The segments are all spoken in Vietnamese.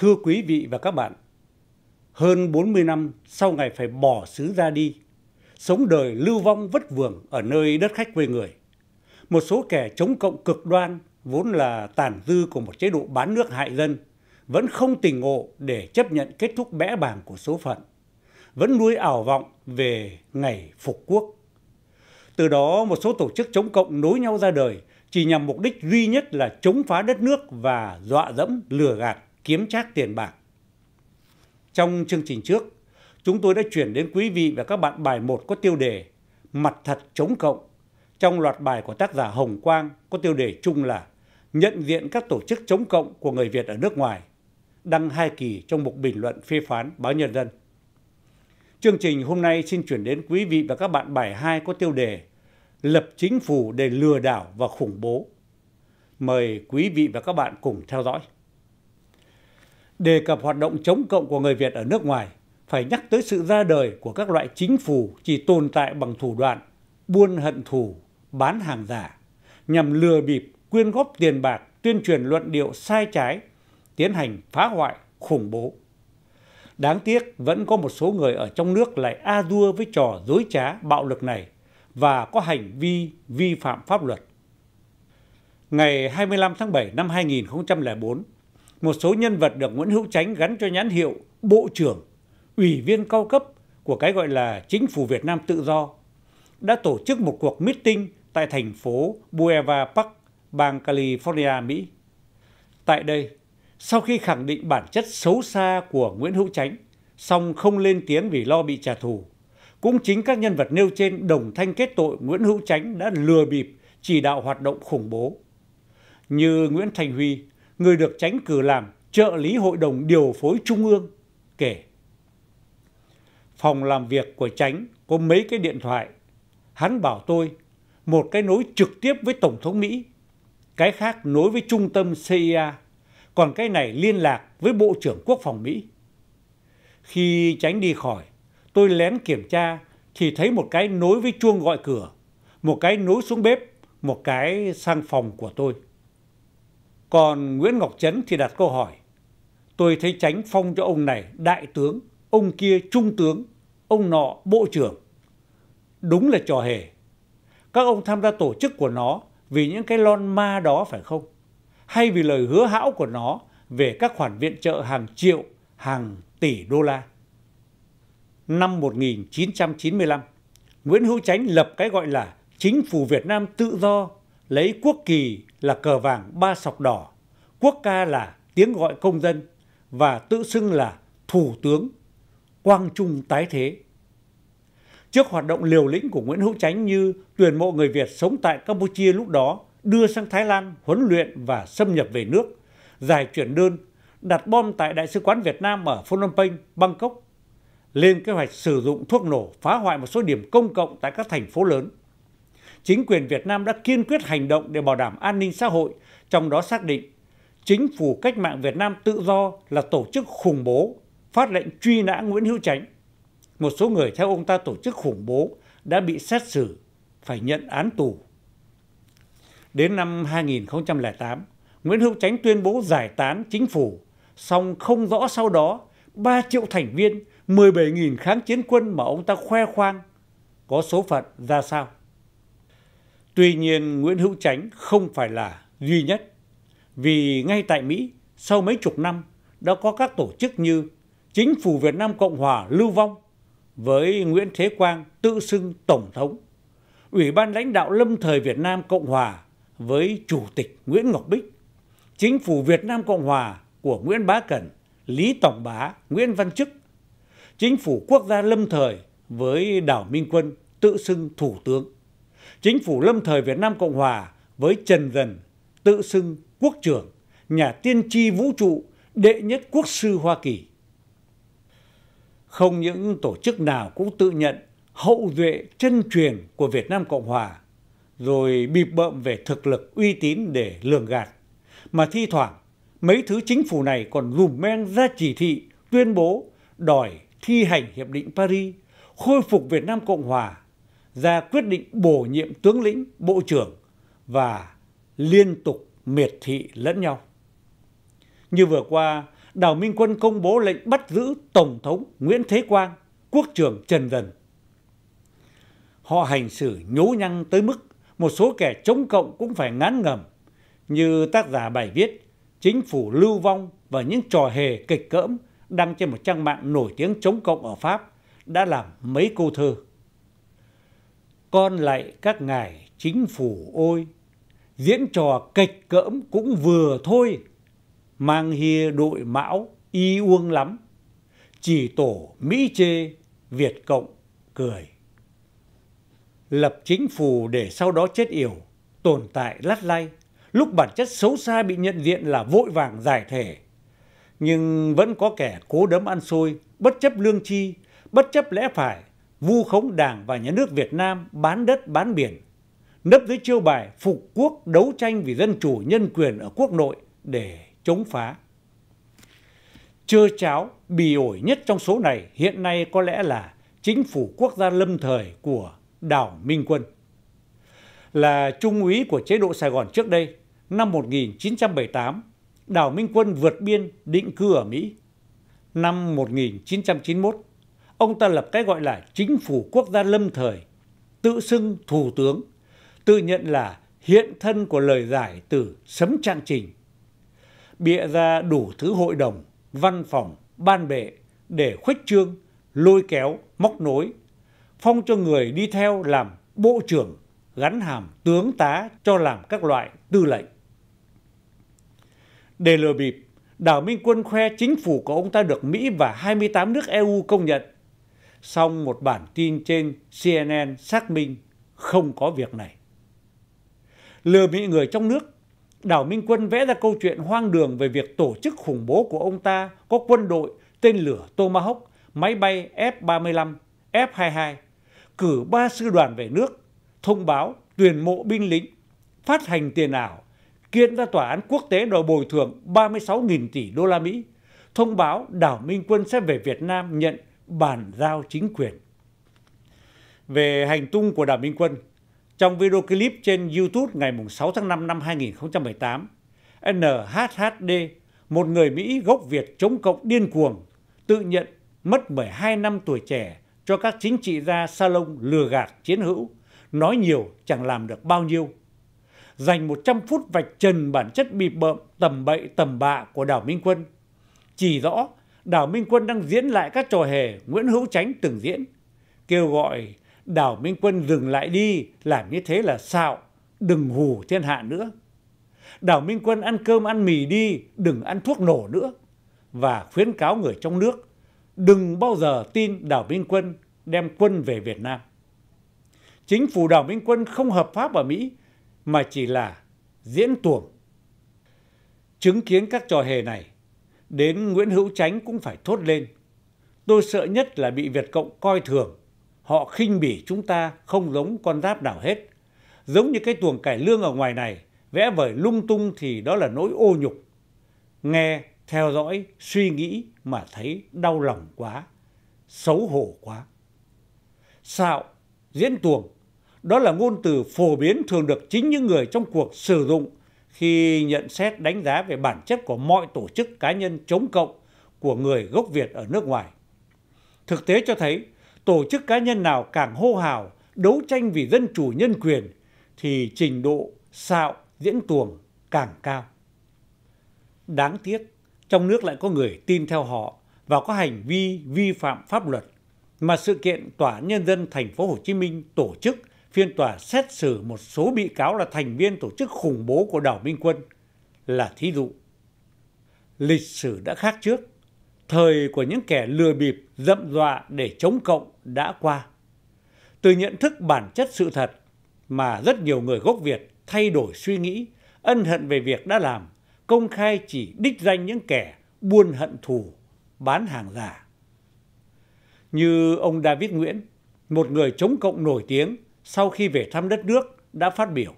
thưa quý vị và các bạn hơn bốn mươi năm sau ngày phải bỏ xứ ra đi sống đời lưu vong vất vưởng ở nơi đất khách quê người một số kẻ chống cộng cực đoan vốn là tàn dư của một chế độ bán nước hại dân vẫn không tình ngộ để chấp nhận kết thúc bẽ bàng của số phận vẫn nuôi ảo vọng về ngày phục quốc từ đó một số tổ chức chống cộng nối nhau ra đời chỉ nhằm mục đích duy nhất là chống phá đất nước và dọa dẫm lừa gạt kiếm trác tiền bạc trong chương trình trước chúng tôi đã chuyển đến quý vị và các bạn bài một có tiêu đề mặt thật chống cộng trong loạt bài của tác giả hồng quang có tiêu đề chung là nhận diện các tổ chức chống cộng của người việt ở nước ngoài đăng hai kỳ trong một bình luận phê phán báo nhân dân chương trình hôm nay xin chuyển đến quý vị và các bạn bài 2 có tiêu đề lập chính phủ để lừa đảo và khủng bố mời quý vị và các bạn cùng theo dõi đề cập hoạt động chống cộng của người việt ở nước ngoài phải nhắc tới sự ra đời của các loại chính phủ chỉ tồn tại bằng thủ đoạn buôn hận thù bán hàng giả nhằm lừa bịp quyên góp tiền bạc tuyên truyền luận điệu sai trái tiến hành phá hoại khủng bố đáng tiếc vẫn có một số người ở trong nước lại a dua với trò dối trá bạo lực này và có hành vi vi phạm pháp luật ngày 25 tháng 7 năm 2004 một số nhân vật được nguyễn hữu tránh gắn cho nhãn hiệu bộ trưởng ủy viên cao cấp của cái gọi là chính phủ việt nam tự do đã tổ chức một cuộc meeting tại thành phố bueva park bang california mỹ tại đây sau khi khẳng định bản chất xấu xa của nguyễn hữu tránh song không lên tiếng vì lo bị trả thù cũng chính các nhân vật nêu trên đồng thanh kết tội nguyễn hữu tránh đã lừa bịp chỉ đạo hoạt động khủng bố như nguyễn thành huy người được tránh cử làm trợ lý hội đồng điều phối trung ương kể phòng làm việc của tránh có mấy cái điện thoại hắn bảo tôi một cái nối trực tiếp với tổng thống mỹ cái khác nối với trung tâm cia e còn cái này liên lạc với bộ trưởng quốc phòng mỹ khi tránh đi khỏi tôi lén kiểm tra thì thấy một cái nối với chuông gọi cửa một cái nối xuống bếp một cái sang phòng của tôi còn nguyễn ngọc trấn thì đặt câu hỏi tôi thấy tránh phong cho ông này đại tướng ông kia trung tướng ông nọ bộ trưởng đúng là trò hề các ông tham gia tổ chức của nó vì những cái lon ma đó phải không hay vì lời hứa hão của nó về các khoản viện trợ hàng triệu hàng tỷ đô la năm 1995 Nguyễn Hữu Chánh lập cái gọi là Chính phủ Việt Nam Tự do lấy quốc kỳ là cờ vàng ba sọc đỏ quốc ca là tiếng gọi công dân và tự xưng là thủ tướng quang trung tái thế trước hoạt động liều lĩnh của nguyễn hữu chánh như tuyển mộ người việt sống tại campuchia lúc đó đưa sang thái lan huấn luyện và xâm nhập về nước giải chuyển đơn đặt bom tại đại sứ quán việt nam ở phnom penh bangkok lên kế hoạch sử dụng thuốc nổ phá hoại một số điểm công cộng tại các thành phố lớn chính quyền việt nam đã kiên quyết hành động để bảo đảm an ninh xã hội trong đó xác định chính phủ cách mạng việt nam tự do là tổ chức khủng bố phát lệnh truy nã nguyễn hữu Chánh. một số người theo ông ta tổ chức khủng bố đã bị xét xử phải nhận án tù đến năm 2008 Nguyễn Hữu Chánh tuyên bố giải tán chính phủ song không rõ sau đó 3 triệu thành viên 17.000 kháng chiến quân mà ông ta khoe khoang có số phận ra sao tuy nhiên nguyễn hữu Chánh không phải là duy nhất vì ngay tại mỹ sau mấy chục năm đã có các tổ chức như chính phủ việt nam cộng hòa lưu vong với nguyễn thế quang tự xưng tổng thống ủy ban lãnh đạo lâm thời việt nam cộng hòa với chủ tịch nguyễn ngọc bích chính phủ việt nam cộng hòa của nguyễn bá cẩn lý tổng bá nguyễn văn chức chính phủ quốc gia lâm thời với đảo minh quân tự xưng thủ tướng chính phủ lâm thời việt nam cộng hòa với trần dần tự xưng quốc trưởng nhà tiên tri vũ trụ đệ nhất quốc sư hoa kỳ không những tổ chức nào cũng tự nhận hậu duệ chân truyền của việt nam cộng hòa rồi bịp bợm về thực lực uy tín để lường gạt mà thi thoảng mấy thứ chính phủ này còn rùm men ra chỉ thị tuyên bố đòi thi hành hiệp định paris khôi phục việt nam cộng hòa ra quyết định bổ nhiệm tướng lĩnh bộ trưởng và liên tục miệt thị lẫn nhau như vừa qua đào minh quân công bố lệnh bắt giữ tổng thống nguyễn thế quang quốc trưởng trần dần họ hành xử nhố nhăng tới mức một số kẻ chống cộng cũng phải ngán ngẩm, như tác giả bài viết chính phủ lưu vong và những trò hề kịch cỡm đăng trên một trang mạng nổi tiếng chống cộng ở pháp đã làm mấy câu thơ con lạy các ngài chính phủ ôi diễn trò kịch cỡm cũng vừa thôi mang hia đội mão y uông lắm chỉ tổ mỹ chê việt cộng cười lập chính phủ để sau đó chết yểu tồn tại lắt lay lúc bản chất xấu xa bị nhận diện là vội vàng giải thể nhưng vẫn có kẻ cố đấm ăn xôi bất chấp lương chi bất chấp lẽ phải vu khống đảng và nhà nước việt nam bán đất bán biển nấp dưới chiêu bài phục quốc đấu tranh vì dân chủ nhân quyền ở quốc nội để chống phá chơ cháo bì ổi nhất trong số này hiện nay có lẽ là chính phủ quốc gia lâm thời của đảo minh quân là trung úy của chế độ sài gòn trước đây năm 1978 đảo minh quân vượt biên định cư ở mỹ năm 1991 ông ta lập cái gọi là chính phủ quốc gia lâm thời tự xưng thủ tướng tự nhận là hiện thân của lời giải từ sấm trạng trình bịa ra đủ thứ hội đồng văn phòng ban bệ để khuếch trương lôi kéo móc nối phong cho người đi theo làm bộ trưởng gắn hàm tướng tá cho làm các loại tư lệnh để lừa bịp đảo minh quân khoe chính phủ của ông ta được mỹ và 28 nước eu công nhận song một bản tin trên cnn xác minh không có việc này lừa bị người trong nước đảo minh quân vẽ ra câu chuyện hoang đường về việc tổ chức khủng bố của ông ta có quân đội tên lửa tomahawk máy bay f 35 f 22 cử ba sư đoàn về nước thông báo tuyển mộ binh lính phát hành tiền ảo kiện ra tòa án quốc tế đòi bồi thường 36.000 tỷ đô la Mỹ, thông báo đảo Minh Quân sẽ về Việt Nam nhận bàn giao chính quyền về hành tung của đàm minh quân trong video clip trên youtube ngày 6 tháng 5 năm 2018 NHHD một người Mỹ gốc Việt chống cộng điên cuồng tự nhận mất 12 năm tuổi trẻ cho các chính trị gia salon lừa gạt chiến hữu nói nhiều chẳng làm được bao nhiêu dành 100 phút vạch trần bản chất bịp bợm tầm bậy tầm bạ của đảo Minh Quân chỉ rõ đảo minh quân đang diễn lại các trò hề nguyễn hữu Chánh từng diễn kêu gọi đảo minh quân dừng lại đi làm như thế là xạo đừng hù thiên hạ nữa đảo minh quân ăn cơm ăn mì đi đừng ăn thuốc nổ nữa và khuyến cáo người trong nước đừng bao giờ tin đảo minh quân đem quân về việt nam chính phủ đảo minh quân không hợp pháp ở mỹ mà chỉ là diễn tuồng chứng kiến các trò hề này đến nguyễn hữu Chánh cũng phải thốt lên tôi sợ nhất là bị việt cộng coi thường họ khinh bỉ chúng ta không giống con giáp nào hết giống như cái tuồng cải lương ở ngoài này vẽ vời lung tung thì đó là nỗi ô nhục nghe theo dõi suy nghĩ mà thấy đau lòng quá xấu hổ quá Sạo diễn tuồng đó là ngôn từ phổ biến thường được chính những người trong cuộc sử dụng khi nhận xét đánh giá về bản chất của mọi tổ chức cá nhân chống cộng của người gốc việt ở nước ngoài thực tế cho thấy tổ chức cá nhân nào càng hô hào đấu tranh vì dân chủ nhân quyền thì trình độ xạo diễn tuồng càng cao đáng tiếc trong nước lại có người tin theo họ và có hành vi vi phạm pháp luật mà sự kiện tòa nhân dân thành phố Hồ Chí Minh tổ chức phiên tòa xét xử một số bị cáo là thành viên tổ chức khủng bố của đảo minh quân là thí dụ lịch sử đã khác trước thời của những kẻ lừa bịp dậm dọa để chống cộng đã qua từ nhận thức bản chất sự thật mà rất nhiều người gốc việt thay đổi suy nghĩ ân hận về việc đã làm công khai chỉ đích danh những kẻ buôn hận thù bán hàng giả như ông david nguyễn một người chống cộng nổi tiếng sau khi về thăm đất nước đã phát biểu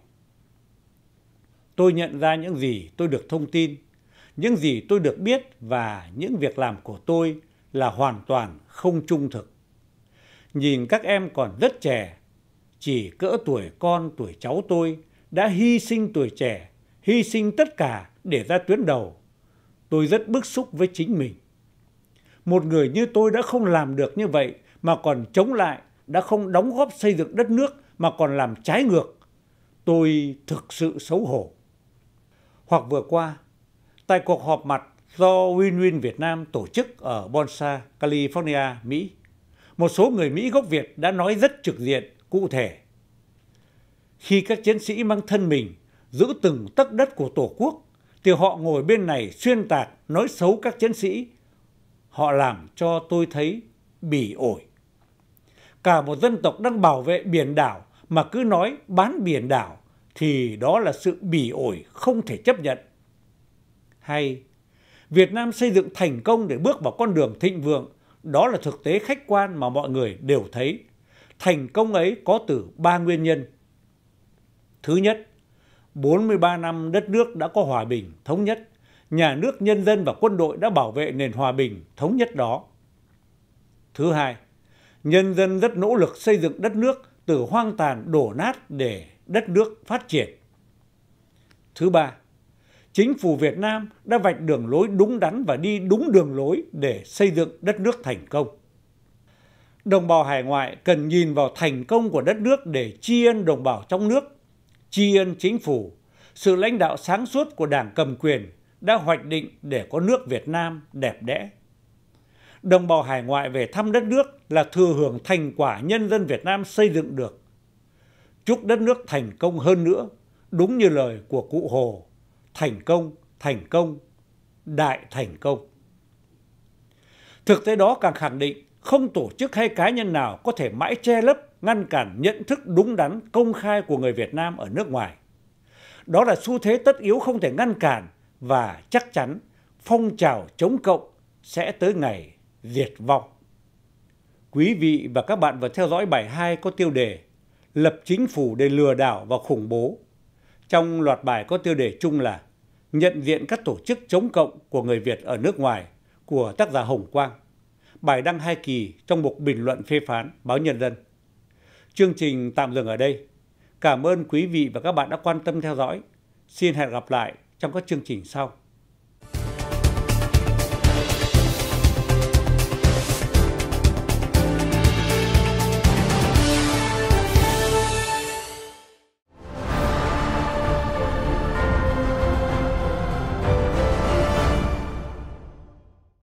tôi nhận ra những gì tôi được thông tin những gì tôi được biết và những việc làm của tôi là hoàn toàn không trung thực nhìn các em còn rất trẻ chỉ cỡ tuổi con tuổi cháu tôi đã hy sinh tuổi trẻ hy sinh tất cả để ra tuyến đầu tôi rất bức xúc với chính mình một người như tôi đã không làm được như vậy mà còn chống lại đã không đóng góp xây dựng đất nước mà còn làm trái ngược tôi thực sự xấu hổ hoặc vừa qua tại cuộc họp mặt do win win việt nam tổ chức ở bonsa california mỹ một số người mỹ gốc việt đã nói rất trực diện cụ thể khi các chiến sĩ mang thân mình giữ từng tấc đất của tổ quốc thì họ ngồi bên này xuyên tạc nói xấu các chiến sĩ họ làm cho tôi thấy bỉ ổi cả một dân tộc đang bảo vệ biển đảo mà cứ nói bán biển đảo thì đó là sự bỉ ổi không thể chấp nhận. Hay, Việt Nam xây dựng thành công để bước vào con đường thịnh vượng, đó là thực tế khách quan mà mọi người đều thấy. Thành công ấy có từ ba nguyên nhân. Thứ nhất, 43 năm đất nước đã có hòa bình, thống nhất, nhà nước, nhân dân và quân đội đã bảo vệ nền hòa bình, thống nhất đó. Thứ hai, nhân dân rất nỗ lực xây dựng đất nước từ hoang tàn đổ nát để đất nước phát triển thứ ba chính phủ việt nam đã vạch đường lối đúng đắn và đi đúng đường lối để xây dựng đất nước thành công đồng bào hải ngoại cần nhìn vào thành công của đất nước để tri ân đồng bào trong nước tri ân chính phủ sự lãnh đạo sáng suốt của đảng cầm quyền đã hoạch định để có nước việt nam đẹp đẽ đồng bào hải ngoại về thăm đất nước là thừa hưởng thành quả nhân dân Việt Nam xây dựng được. Chúc đất nước thành công hơn nữa, đúng như lời của cụ Hồ, thành công, thành công, đại thành công. Thực tế đó càng khẳng định không tổ chức hay cá nhân nào có thể mãi che lấp, ngăn cản nhận thức đúng đắn, công khai của người Việt Nam ở nước ngoài. Đó là xu thế tất yếu không thể ngăn cản và chắc chắn phong trào chống cộng sẽ tới ngày diệt vong quý vị và các bạn vừa theo dõi bài hai có tiêu đề lập chính phủ để lừa đảo và khủng bố trong loạt bài có tiêu đề chung là nhận diện các tổ chức chống cộng của người việt ở nước ngoài của tác giả hồng quang bài đăng hai kỳ trong một bình luận phê phán báo nhân dân chương trình tạm dừng ở đây cảm ơn quý vị và các bạn đã quan tâm theo dõi xin hẹn gặp lại trong các chương trình sau